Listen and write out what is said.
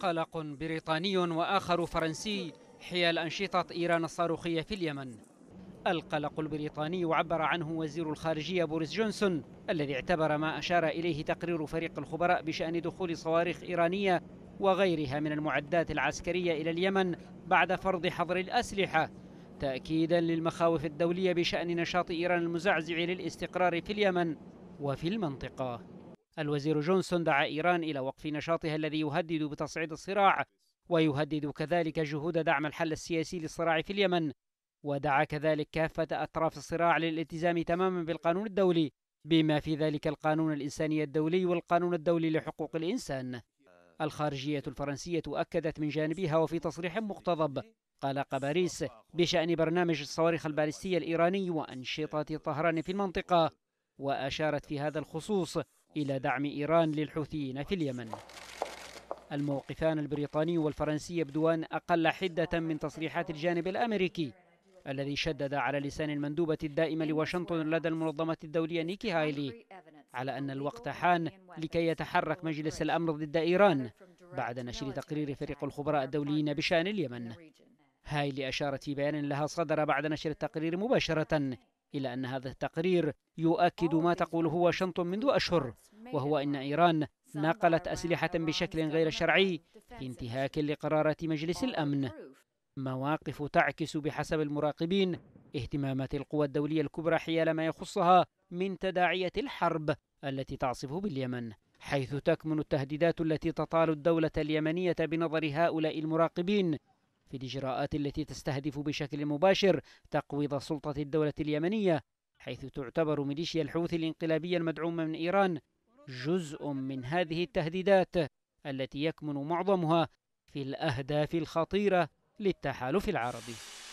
قلق بريطاني وآخر فرنسي حيال أنشطة إيران الصاروخية في اليمن القلق البريطاني عبر عنه وزير الخارجية بوريس جونسون الذي اعتبر ما أشار إليه تقرير فريق الخبراء بشأن دخول صواريخ إيرانية وغيرها من المعدات العسكرية إلى اليمن بعد فرض حظر الأسلحة تأكيدا للمخاوف الدولية بشأن نشاط إيران المزعزع للاستقرار في اليمن وفي المنطقة الوزير جونسون دعا إيران إلى وقف نشاطها الذي يهدد بتصعيد الصراع ويهدد كذلك جهود دعم الحل السياسي للصراع في اليمن ودعا كذلك كافة أطراف الصراع للالتزام تماما بالقانون الدولي بما في ذلك القانون الإنساني الدولي والقانون الدولي لحقوق الإنسان الخارجية الفرنسية أكدت من جانبها وفي تصريح مقتضب قلق باريس بشأن برنامج الصواريخ البالستية الإيراني وأنشطة طهران في المنطقة وأشارت في هذا الخصوص إلى دعم إيران للحوثيين في اليمن الموقفان البريطاني والفرنسي يبدوان أقل حدة من تصريحات الجانب الأمريكي الذي شدد على لسان المندوبة الدائمة لواشنطن لدى المنظمة الدولية نيكي هايلي على أن الوقت حان لكي يتحرك مجلس الأمر ضد إيران بعد نشر تقرير فريق الخبراء الدوليين بشأن اليمن هايلي أشارت في بيان لها صدر بعد نشر التقرير مباشرة إلا أن هذا التقرير يؤكد ما تقوله واشنطن منذ أشهر وهو أن إيران نقلت أسلحة بشكل غير شرعي في انتهاك لقرارات مجلس الأمن مواقف تعكس بحسب المراقبين اهتمامات القوى الدولية الكبرى حيال ما يخصها من تداعية الحرب التي تعصف باليمن حيث تكمن التهديدات التي تطال الدولة اليمنية بنظر هؤلاء المراقبين في الإجراءات التي تستهدف بشكل مباشر تقويض سلطة الدولة اليمنية حيث تعتبر ميليشيا الحوثي الانقلابية المدعومة من إيران جزء من هذه التهديدات التي يكمن معظمها في الأهداف الخطيرة للتحالف العربي